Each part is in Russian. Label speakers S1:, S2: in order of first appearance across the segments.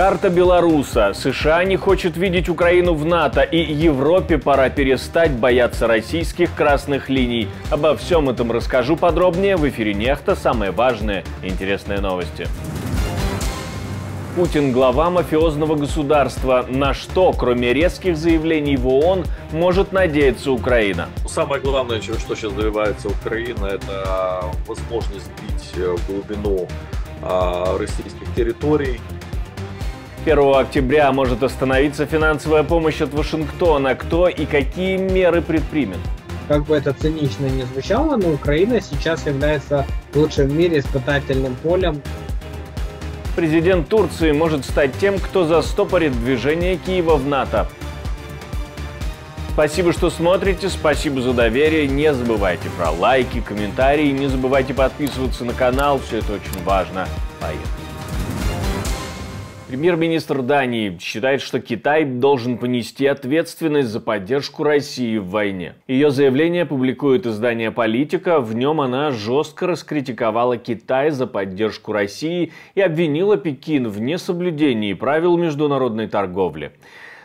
S1: Карта белоруса. США не хочет видеть Украину в НАТО, и Европе пора перестать бояться российских красных линий. Обо всем этом расскажу подробнее в эфире Нехта. Самые важные интересные новости. Путин – глава мафиозного государства. На что, кроме резких заявлений в ООН, может надеяться Украина?
S2: Самое главное, чем что сейчас добивается Украина, это возможность бить в э, глубину а,
S1: российских территорий, 1 октября может остановиться финансовая помощь от Вашингтона. Кто и какие меры предпримет? Как бы это
S3: цинично не звучало, но Украина сейчас является лучшим в мире испытательным полем.
S1: Президент Турции может стать тем, кто застопорит движение Киева в НАТО. Спасибо, что смотрите, спасибо за доверие. Не забывайте про лайки, комментарии, не забывайте подписываться на канал, все это очень важно. Поехали! Премьер-министр Дании считает, что Китай должен понести ответственность за поддержку России в войне. Ее заявление публикует издание «Политика». В нем она жестко раскритиковала Китай за поддержку России и обвинила Пекин в несоблюдении правил международной торговли.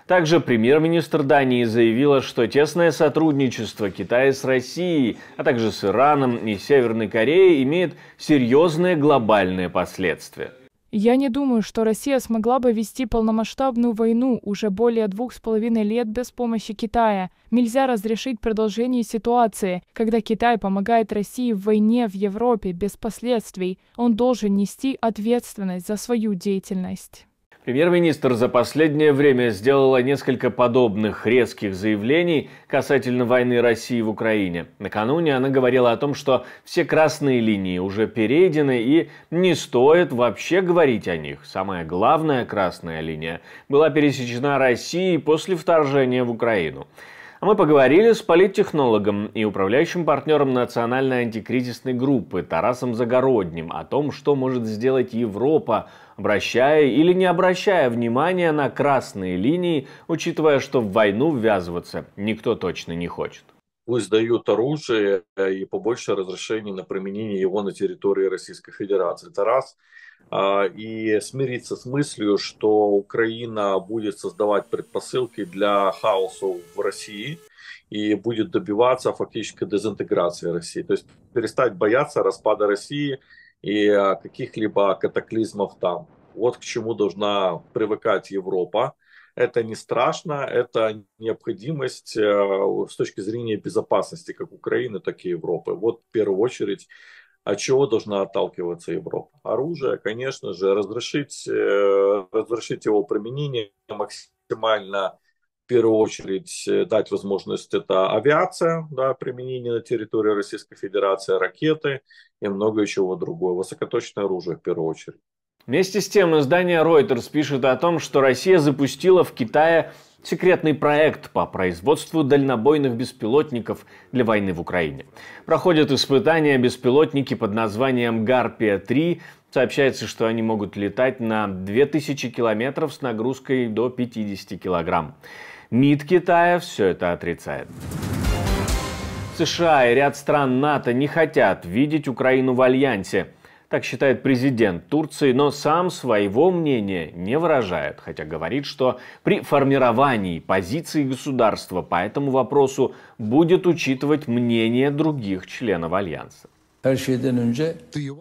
S1: Также премьер-министр Дании заявила, что тесное сотрудничество Китая с Россией, а также с Ираном и Северной Кореей имеет серьезные глобальные последствия.
S2: Я не думаю, что Россия смогла бы вести полномасштабную войну уже более двух с половиной лет без помощи Китая. Нельзя разрешить продолжение ситуации, когда Китай помогает России в войне в Европе без последствий. Он должен нести ответственность за свою деятельность.
S1: Премьер-министр за последнее время сделала несколько подобных резких заявлений касательно войны России в Украине. Накануне она говорила о том, что все красные линии уже перейдены и не стоит вообще говорить о них. Самая главная красная линия была пересечена Россией после вторжения в Украину. Мы поговорили с политтехнологом и управляющим партнером национальной антикризисной группы Тарасом Загородним о том, что может сделать Европа, обращая или не обращая внимания на красные линии, учитывая, что в войну ввязываться никто точно не хочет
S2: пусть дают оружие э, и побольше разрешений на применение его на территории Российской Федерации. Это раз. А, и смириться с мыслью, что Украина будет создавать предпосылки для хаоса в России и будет добиваться фактически дезинтеграции России. То есть перестать бояться распада России и э, каких-либо катаклизмов там. Вот к чему должна привыкать Европа это не страшно, это необходимость э, с точки зрения безопасности как Украины, так и Европы. Вот в первую очередь от чего должна отталкиваться Европа? Оружие, конечно же, разрешить, э, разрешить его применение максимально в первую очередь э, дать возможность это авиация, да, применение на территории Российской Федерации ракеты и много чего другое, высокоточное оружие в первую очередь.
S1: Вместе с тем издание Reuters пишет о том, что Россия запустила в Китае секретный проект по производству дальнобойных беспилотников для войны в Украине. Проходят испытания беспилотники под названием «Гарпия-3». Сообщается, что они могут летать на 2000 километров с нагрузкой до 50 килограмм. МИД Китая все это отрицает. США и ряд стран НАТО не хотят видеть Украину в альянсе – так считает президент Турции, но сам своего мнения не выражает, хотя говорит, что при формировании позиции государства по этому вопросу будет учитывать мнение других членов Альянса.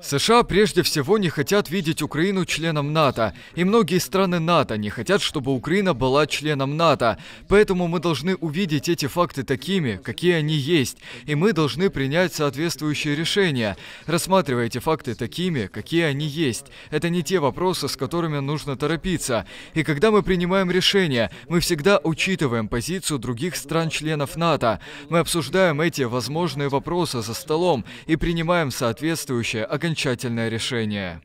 S2: США прежде всего не хотят видеть Украину членом НАТО, и многие страны НАТО не хотят, чтобы Украина была членом НАТО. Поэтому мы должны увидеть эти факты такими, какие они есть, и мы должны принять соответствующие решения, рассматривая эти факты такими, какие они есть. Это не те вопросы, с которыми нужно торопиться. И когда мы принимаем решения, мы всегда учитываем позицию других стран-членов НАТО. Мы обсуждаем эти возможные вопросы за столом и принимаем принимаем соответствующее окончательное решение.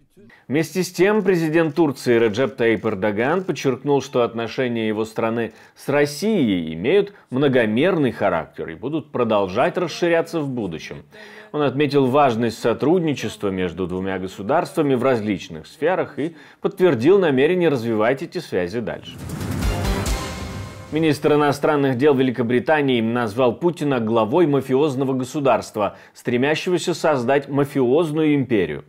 S2: Вместе с тем,
S1: президент Турции Реджеп Таип Эрдоган подчеркнул, что отношения его страны с Россией имеют многомерный характер и будут продолжать расширяться в будущем. Он отметил важность сотрудничества между двумя государствами в различных сферах и подтвердил намерение развивать эти связи дальше. Министр иностранных дел Великобритании назвал Путина главой мафиозного государства, стремящегося создать мафиозную империю.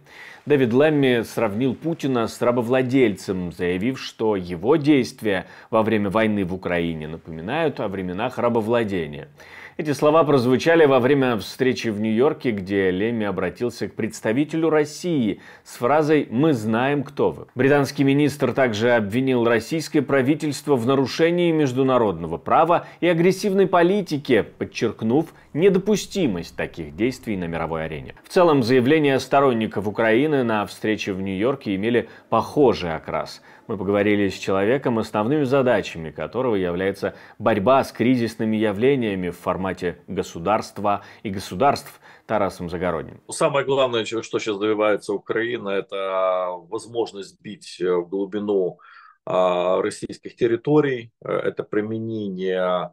S1: Дэвид Лэмми сравнил Путина с рабовладельцем, заявив, что его действия во время войны в Украине напоминают о временах рабовладения. Эти слова прозвучали во время встречи в Нью-Йорке, где Леми обратился к представителю России с фразой «Мы знаем, кто вы». Британский министр также обвинил российское правительство в нарушении международного права и агрессивной политике, подчеркнув недопустимость таких действий на мировой арене. В целом, заявление сторонников Украины Украины на встрече в Нью-Йорке имели похожий окрас. Мы поговорили с человеком, основными задачами которого является борьба с кризисными явлениями в формате государства и государств Тарасом Загородним.
S2: Ну, самое главное, что сейчас добивается Украина, это возможность бить э, в глубину а, российских территорий, э, это применение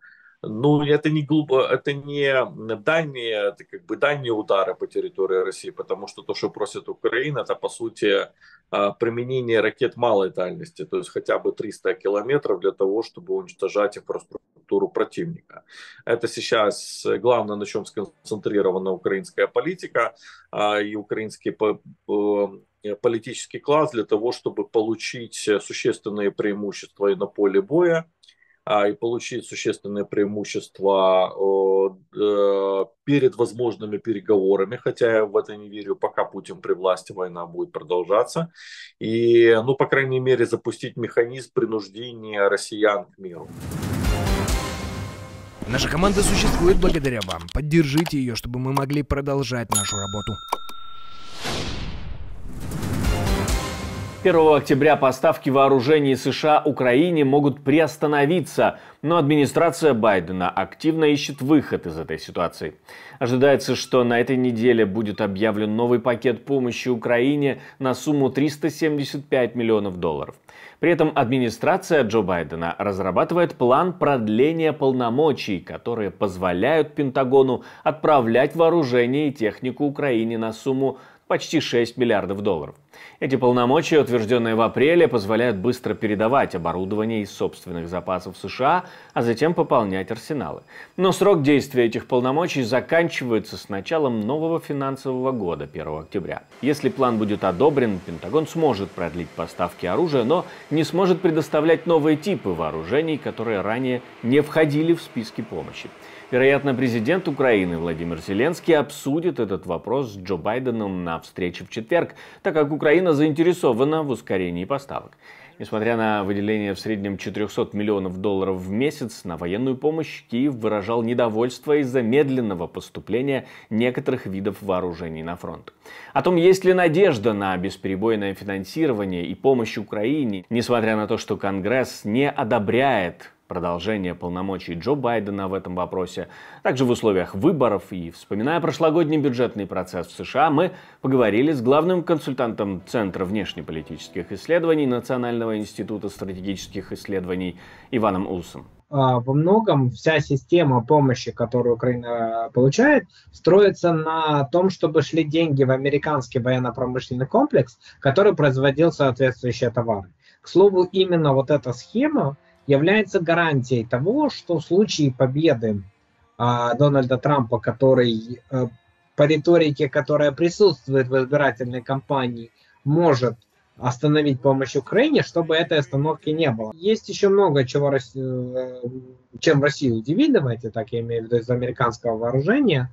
S2: ну, это не глубо, это не дальние, это как бы дальние удары по территории России, потому что то, что просит Украина, это по сути а, применение ракет малой дальности, то есть хотя бы 300 километров для того, чтобы уничтожать инфраструктуру противника. Это сейчас главное, на чем сконцентрирована украинская политика а, и украинский э, политический класс для того, чтобы получить существенные преимущества и на поле боя, а, и получить существенные преимущества э, перед возможными переговорами, хотя я в это не верю, пока Путин при власти война будет продолжаться, и, ну, по крайней мере, запустить механизм принуждения россиян к
S3: миру. Наша команда существует благодаря вам. Поддержите ее, чтобы мы могли продолжать нашу работу.
S1: 1 октября поставки вооружений США Украине могут приостановиться, но администрация Байдена активно ищет выход из этой ситуации. Ожидается, что на этой неделе будет объявлен новый пакет помощи Украине на сумму 375 миллионов долларов. При этом администрация Джо Байдена разрабатывает план продления полномочий, которые позволяют Пентагону отправлять вооружение и технику Украине на сумму почти 6 миллиардов долларов. Эти полномочия, утвержденные в апреле, позволяют быстро передавать оборудование из собственных запасов США, а затем пополнять арсеналы. Но срок действия этих полномочий заканчивается с началом нового финансового года 1 октября. Если план будет одобрен, Пентагон сможет продлить поставки оружия, но не сможет предоставлять новые типы вооружений, которые ранее не входили в списки помощи. Вероятно, президент Украины Владимир Зеленский обсудит этот вопрос с Джо Байденом на встрече в четверг, так как Украина заинтересована в ускорении поставок. Несмотря на выделение в среднем 400 миллионов долларов в месяц на военную помощь, Киев выражал недовольство из-за медленного поступления некоторых видов вооружений на фронт. О том, есть ли надежда на бесперебойное финансирование и помощь Украине, несмотря на то, что Конгресс не одобряет продолжение полномочий Джо Байдена в этом вопросе, а также в условиях выборов и вспоминая прошлогодний бюджетный процесс в США, мы поговорили с главным консультантом Центра внешнеполитических исследований Национального института стратегических исследований Иваном Усом.
S3: А, во многом вся система помощи, которую Украина получает, строится на том, чтобы шли деньги в американский военно-промышленный комплекс, который производил соответствующие товары. К слову, именно вот эта схема, является гарантией того, что в случае победы а, Дональда Трампа, который э, по риторике, которая присутствует в избирательной кампании, может остановить помощь Украине, чтобы этой остановки не было. Есть еще много чего, э, чем Россию удивить, давайте так, я имею в виду из американского вооружения.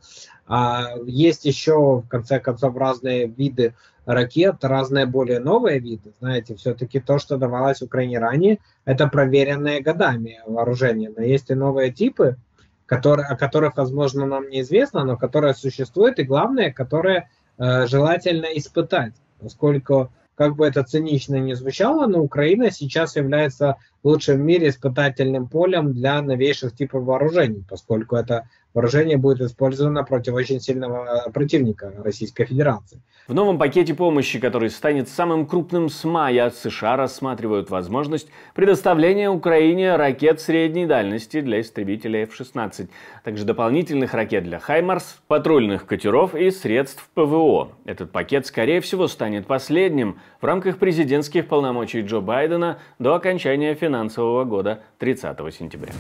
S3: А, есть еще, в конце концов, разные виды ракет, разные более новые виды. Знаете, все-таки то, что давалось Украине ранее, это проверенное годами вооружение. Но есть и новые типы, которые, о которых, возможно, нам неизвестно, но которые существуют, и главное, которые э, желательно испытать, поскольку как бы это цинично не звучало, но Украина сейчас является лучшим в мире испытательным полем для новейших типов вооружений, поскольку это вооружение будет использовано против очень сильного противника Российской Федерации.
S1: В новом пакете помощи, который станет самым крупным с мая, США рассматривают возможность предоставления Украине ракет средней дальности для истребителя F-16, также дополнительных ракет для «Хаймарс», патрульных катеров и средств ПВО. Этот пакет, скорее всего, станет последним в рамках президентских полномочий Джо Байдена до окончания финансового года 30 сентября.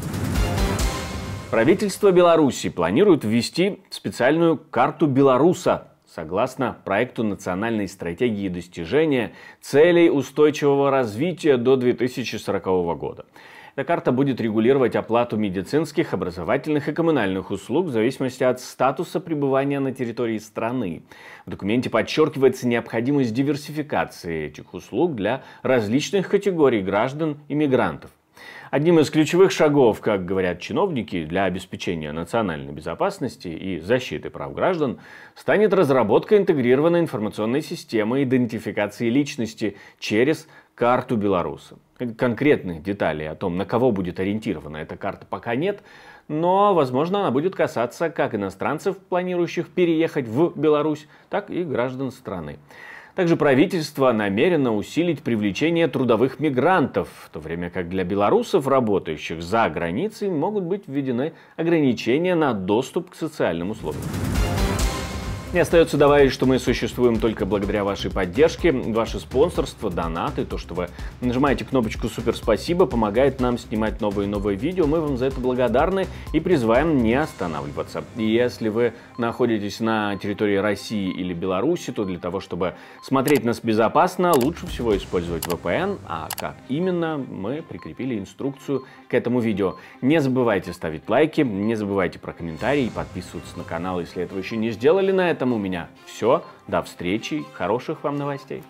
S1: Правительство Беларуси планирует ввести специальную карту Беларуса согласно проекту национальной стратегии достижения целей устойчивого развития до 2040 года. Эта карта будет регулировать оплату медицинских, образовательных и коммунальных услуг в зависимости от статуса пребывания на территории страны. В документе подчеркивается необходимость диверсификации этих услуг для различных категорий граждан и мигрантов – Одним из ключевых шагов, как говорят чиновники, для обеспечения национальной безопасности и защиты прав граждан станет разработка интегрированной информационной системы идентификации личности через карту белоруса. Конкретных деталей о том, на кого будет ориентирована эта карта, пока нет, но, возможно, она будет касаться как иностранцев, планирующих переехать в Беларусь, так и граждан страны. Также правительство намерено усилить привлечение трудовых мигрантов, в то время как для белорусов, работающих за границей, могут быть введены ограничения на доступ к социальным услугам. Не остается добавить, что мы существуем только благодаря вашей поддержке. Ваше спонсорство, донаты, то, что вы нажимаете кнопочку «Супер спасибо», помогает нам снимать новые и новые видео. Мы вам за это благодарны и призываем не останавливаться. И если вы находитесь на территории России или Беларуси, то для того, чтобы смотреть нас безопасно, лучше всего использовать VPN. А как именно, мы прикрепили инструкцию к этому видео. Не забывайте ставить лайки, не забывайте про комментарии, подписываться на канал, если этого еще не сделали на этом этом у меня все. До встречи, хороших вам новостей.